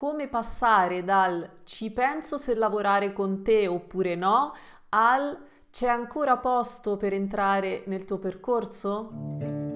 Come passare dal ci penso se lavorare con te oppure no al c'è ancora posto per entrare nel tuo percorso?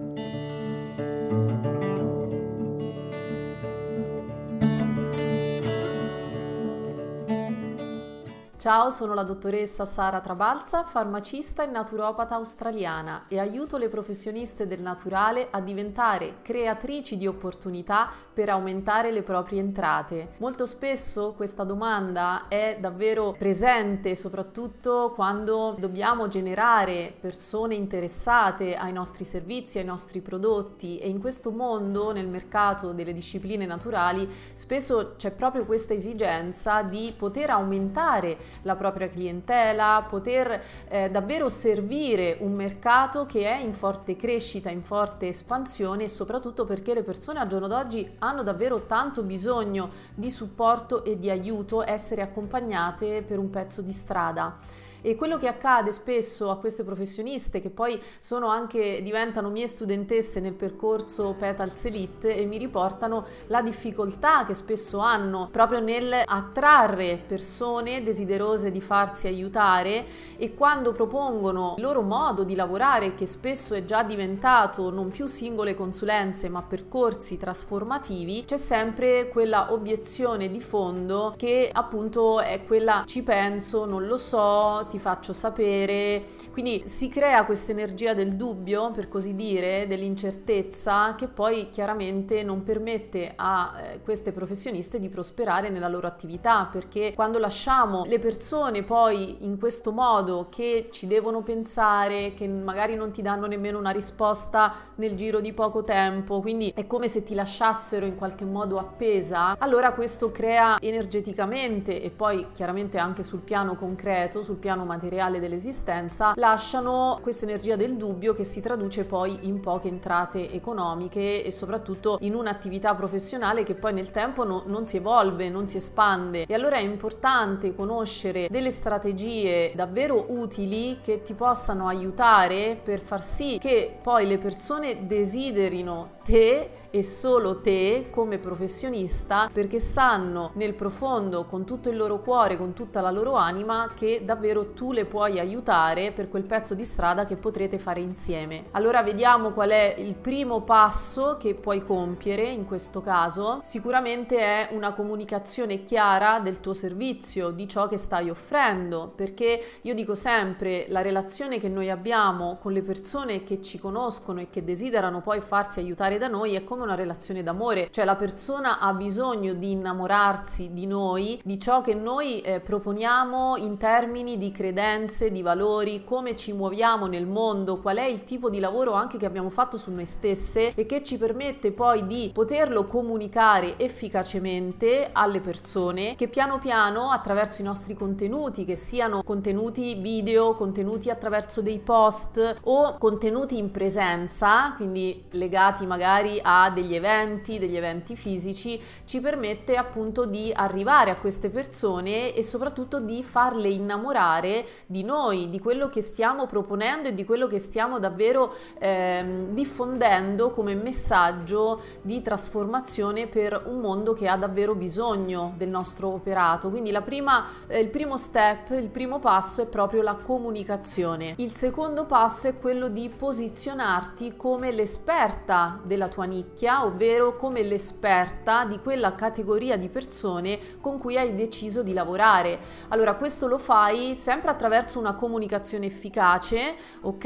Ciao, sono la dottoressa Sara Trabalza, farmacista e naturopata australiana e aiuto le professioniste del naturale a diventare creatrici di opportunità per aumentare le proprie entrate. Molto spesso questa domanda è davvero presente, soprattutto quando dobbiamo generare persone interessate ai nostri servizi, ai nostri prodotti e in questo mondo, nel mercato delle discipline naturali, spesso c'è proprio questa esigenza di poter aumentare la propria clientela, poter eh, davvero servire un mercato che è in forte crescita, in forte espansione e soprattutto perché le persone al giorno d'oggi hanno davvero tanto bisogno di supporto e di aiuto, essere accompagnate per un pezzo di strada. E quello che accade spesso a queste professioniste, che poi sono anche, diventano mie studentesse nel percorso Petals Elite e mi riportano la difficoltà che spesso hanno proprio nel attrarre persone desiderose di farsi aiutare e quando propongono il loro modo di lavorare, che spesso è già diventato non più singole consulenze ma percorsi trasformativi, c'è sempre quella obiezione di fondo che appunto è quella ci penso, non lo so, ti faccio sapere. Quindi si crea questa energia del dubbio, per così dire, dell'incertezza, che poi chiaramente non permette a eh, queste professioniste di prosperare nella loro attività, perché quando lasciamo le persone poi in questo modo che ci devono pensare, che magari non ti danno nemmeno una risposta nel giro di poco tempo, quindi è come se ti lasciassero in qualche modo appesa, allora questo crea energeticamente e poi chiaramente anche sul piano concreto, sul piano piano materiale dell'esistenza, lasciano questa energia del dubbio che si traduce poi in poche entrate economiche e soprattutto in un'attività professionale che poi nel tempo no, non si evolve, non si espande. E allora è importante conoscere delle strategie davvero utili che ti possano aiutare per far sì che poi le persone desiderino te e solo te come professionista perché sanno nel profondo, con tutto il loro cuore, con tutta la loro anima, che davvero tu le puoi aiutare per quel pezzo di strada che potrete fare insieme. Allora vediamo qual è il primo passo che puoi compiere in questo caso. Sicuramente è una comunicazione chiara del tuo servizio, di ciò che stai offrendo, perché io dico sempre la relazione che noi abbiamo con le persone che ci conoscono e che desiderano poi farsi aiutare da noi è come come una relazione d'amore, cioè la persona ha bisogno di innamorarsi di noi, di ciò che noi eh, proponiamo in termini di credenze, di valori, come ci muoviamo nel mondo, qual è il tipo di lavoro anche che abbiamo fatto su noi stesse e che ci permette poi di poterlo comunicare efficacemente alle persone che piano piano attraverso i nostri contenuti, che siano contenuti video, contenuti attraverso dei post o contenuti in presenza, quindi legati magari a degli eventi, degli eventi fisici, ci permette appunto di arrivare a queste persone e soprattutto di farle innamorare di noi, di quello che stiamo proponendo e di quello che stiamo davvero ehm, diffondendo come messaggio di trasformazione per un mondo che ha davvero bisogno del nostro operato. Quindi prima, eh, il primo step, il primo passo è proprio la comunicazione. Il secondo passo è quello di posizionarti come l'esperta della tua nicchia nicchia, ovvero come l'esperta di quella categoria di persone con cui hai deciso di lavorare. Allora, questo lo fai sempre attraverso una comunicazione efficace, ok?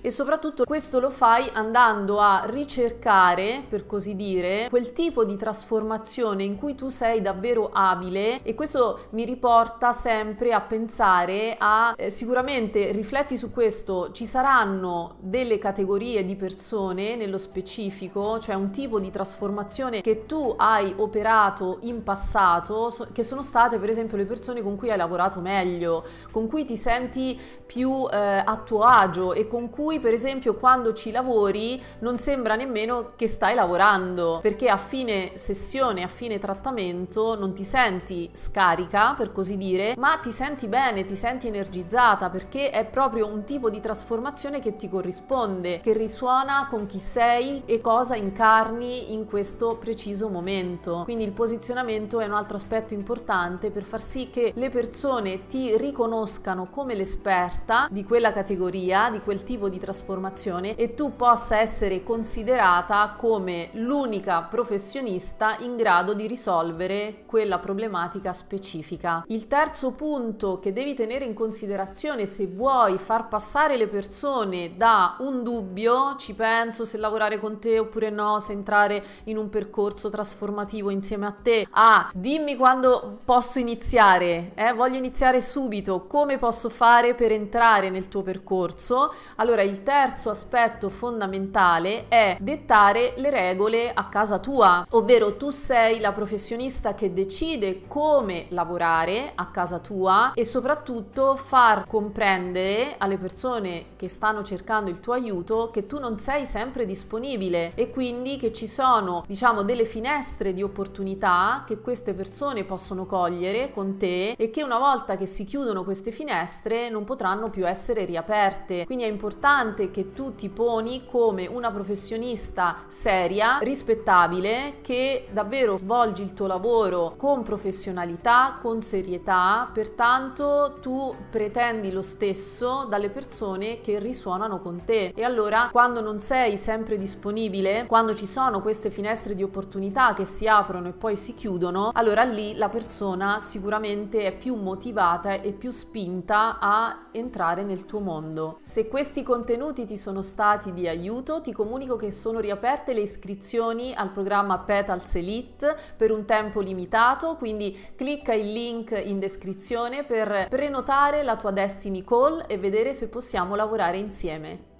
E soprattutto questo lo fai andando a ricercare, per così dire, quel tipo di trasformazione in cui tu sei davvero abile e questo mi riporta sempre a pensare a eh, sicuramente rifletti su questo, ci saranno delle categorie di persone nello specifico, cioè un tipo di trasformazione che tu hai operato in passato, so, che sono state per esempio le persone con cui hai lavorato meglio, con cui ti senti più eh, a tuo agio e con cui per esempio quando ci lavori non sembra nemmeno che stai lavorando, perché a fine sessione, a fine trattamento non ti senti scarica, per così dire, ma ti senti bene, ti senti energizzata perché è proprio un tipo di trasformazione che ti corrisponde, che risuona con chi sei e cosa incarni trovarli in questo preciso momento. Quindi il posizionamento è un altro aspetto importante per far sì che le persone ti riconoscano come l'esperta di quella categoria, di quel tipo di trasformazione e tu possa essere considerata come l'unica professionista in grado di risolvere quella problematica specifica. Il terzo punto che devi tenere in considerazione se vuoi far passare le persone da un dubbio, ci penso se lavorare con te oppure no, se entrare in un percorso trasformativo insieme a te, a ah, dimmi quando posso iniziare, eh? voglio iniziare subito, come posso fare per entrare nel tuo percorso. Allora il terzo aspetto fondamentale è dettare le regole a casa tua, ovvero tu sei la professionista che decide come lavorare a casa tua e soprattutto far comprendere alle persone che stanno cercando il tuo aiuto che tu non sei sempre disponibile e quindi lì che ci sono, diciamo, delle finestre di opportunità che queste persone possono cogliere con te e che una volta che si chiudono queste finestre non potranno più essere riaperte. Quindi è importante che tu ti poni come una professionista seria, rispettabile, che davvero svolgi il tuo lavoro con professionalità, con serietà, pertanto tu pretendi lo stesso dalle persone che risuonano con te. E allora quando non sei sempre disponibile, quando ci ci sono queste finestre di opportunità che si aprono e poi si chiudono, allora lì la persona sicuramente è più motivata e più spinta a entrare nel tuo mondo. Se questi contenuti ti sono stati di aiuto, ti comunico che sono riaperte le iscrizioni al programma Petals Elite per un tempo limitato, quindi clicca il link in descrizione per prenotare la tua Destiny Call e vedere se possiamo lavorare insieme.